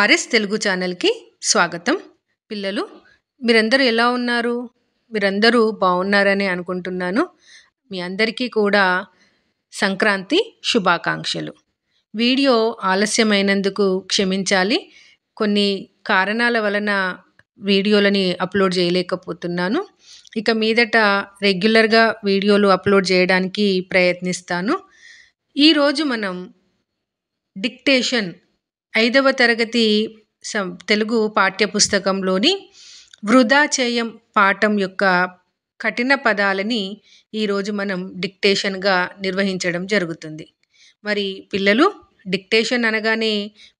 RS Telugu ఛానల్కి స్వాగతం పిల్లలు మీరందరూ ఎలా ఉన్నారు మీరందరూ బాగున్నారని అనుకుంటున్నాను మీ అందరికీ కూడా సంక్రాంతి శుభాకాంక్షలు వీడియో ఆలస్యమైనందుకు క్షమించాలి కొన్ని కారణాల వలన వీడియోలని అప్లోడ్ చేయలేకపోతున్నాను ఇక మీదట రెగ్యులర్గా వీడియోలు అప్లోడ్ చేయడానికి ప్రయత్నిస్తాను ఈరోజు మనం డిక్టేషన్ ఐదవ తరగతి సం తెలుగు పాఠ్యపుస్తకంలోని వృధా చేయం పాఠం యొక్క కఠిన పదాలని ఈరోజు మనం డిక్టేషన్గా నిర్వహించడం జరుగుతుంది మరి పిల్లలు డిక్టేషన్ అనగానే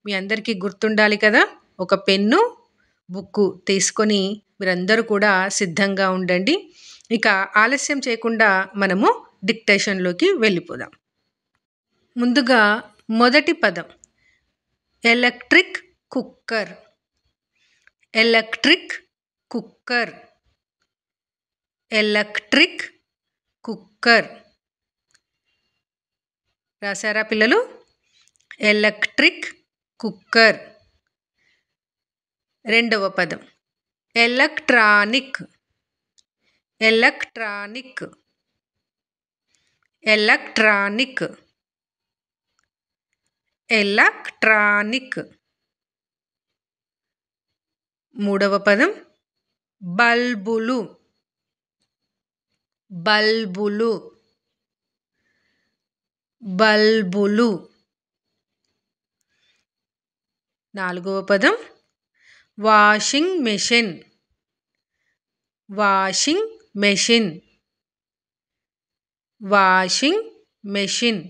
మీ అందరికీ గుర్తుండాలి కదా ఒక పెన్ను బుక్కు తీసుకొని మీరందరూ కూడా సిద్ధంగా ఉండండి ఇక ఆలస్యం చేయకుండా మనము డిక్టేషన్లోకి వెళ్ళిపోదాం ముందుగా మొదటి పదం electric cooker electric cooker electric cooker రాశారా పిల్లలు ఎలక్ట్రిక్ కుక్కర్ రెండవ పదం ఎలక్ట్రానిక్ ఎలక్ట్రానిక్ ఎలక్ట్రానిక్ ఎలక్ట్రానిక్ మూడవ పదం బల్బులు బల్బులు బల్బులు నాలుగవ పదం washing machine washing machine washing machine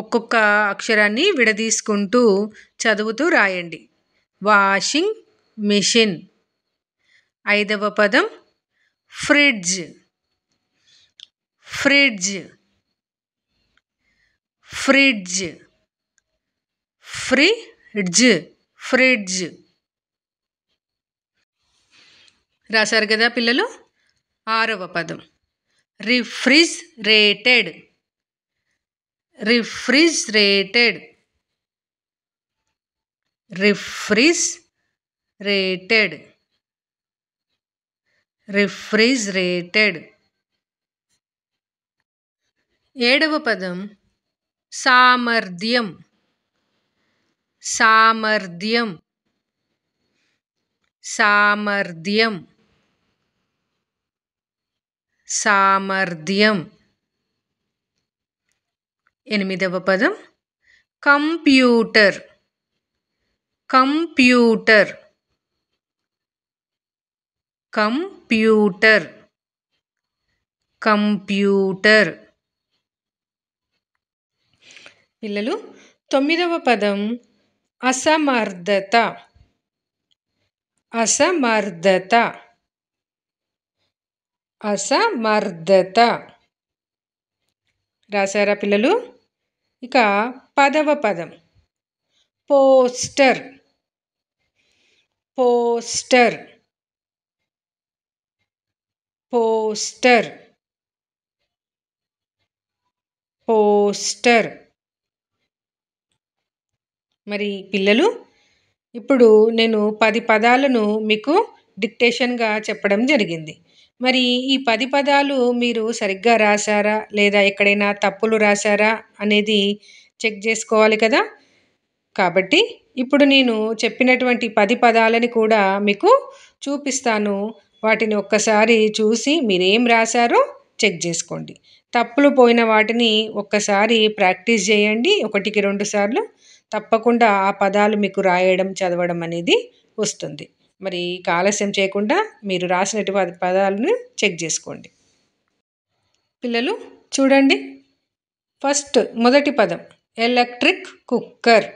ఒక్కొక్క అక్షరాన్ని విడదీసుకుంటూ చదువుతూ రాయండి వాషింగ్ మిషన్ ఐదవ పదం fridge fridge fridge fridge fridge రాశారు కదా పిల్లలు ఆరవ పదం రిఫ్రిజిరేటెడ్ refrigerated refrigerated refrigerated ఏడవ పదం సామర్థ్యం సామర్థ్యం సామర్థ్యం ఎనిమిదవ పదం కంప్యూటర్ కంప్యూటర్ కంప్యూటర్ కంప్యూటర్ పిల్లలు తొమ్మిదవ పదం అసమర్థత అసమర్థత అసమర్థత రాశారా పిల్లలు ఇక పదవ పదం పోస్టర్ పోస్టర్ పోస్టర్ పోస్టర్ మరి పిల్లలు ఇప్పుడు నేను పది పదాలను మీకు డిక్టేషన్గా చెప్పడం జరిగింది మరి ఈ పది పదాలు మీరు సరిగ్గా రాశారా లేదా ఎక్కడైనా తప్పులు రాశారా అనేది చెక్ చేసుకోవాలి కదా కాబట్టి ఇప్పుడు నేను చెప్పినటువంటి పది పదాలని కూడా మీకు చూపిస్తాను వాటిని ఒక్కసారి చూసి మీరేం రాశారో చెక్ చేసుకోండి తప్పులు పోయిన వాటిని ఒక్కసారి ప్రాక్టీస్ చేయండి ఒకటికి రెండు సార్లు తప్పకుండా ఆ పదాలు మీకు రాయడం చదవడం అనేది వస్తుంది మరి ఆలస్యం చేయకుండా మీరు రాసినటువంటి పదాలను చెక్ చేసుకోండి పిల్లలు చూడండి ఫస్ట్ మొదటి పదం ఎలక్ట్రిక్ కుక్కర్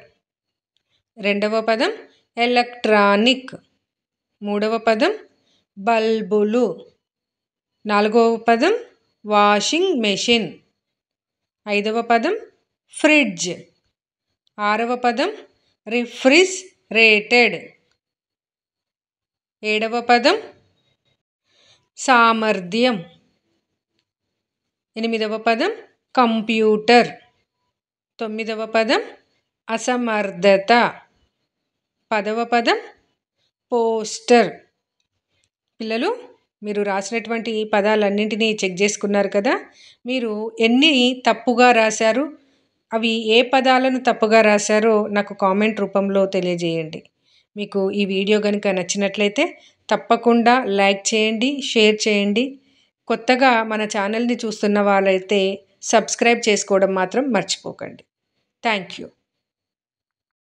రెండవ పదం ఎలక్ట్రానిక్ మూడవ పదం బల్బులు నాలుగవ పదం వాషింగ్ మెషిన్ ఐదవ పదం ఫ్రిడ్జ్ ఆరవ పదం రిఫ్రిజిరేటెడ్ ఏడవ పదం సామర్థ్యం ఎనిమిదవ పదం కంప్యూటర్ తొమ్మిదవ పదం అసమర్థత పదవ పదం పోస్టర్ పిల్లలు మీరు రాసినటువంటి ఈ పదాలన్నింటినీ చెక్ చేసుకున్నారు కదా మీరు ఎన్ని తప్పుగా రాశారు అవి ఏ పదాలను తప్పుగా రాశారో నాకు కామెంట్ రూపంలో తెలియజేయండి మీకు ఈ వీడియో కనుక నచ్చినట్లయితే తప్పకుండా లైక్ చేయండి షేర్ చేయండి కొత్తగా మన ఛానల్ని చూస్తున్న వాళ్ళైతే సబ్స్క్రైబ్ చేసుకోవడం మాత్రం మర్చిపోకండి థ్యాంక్ యూ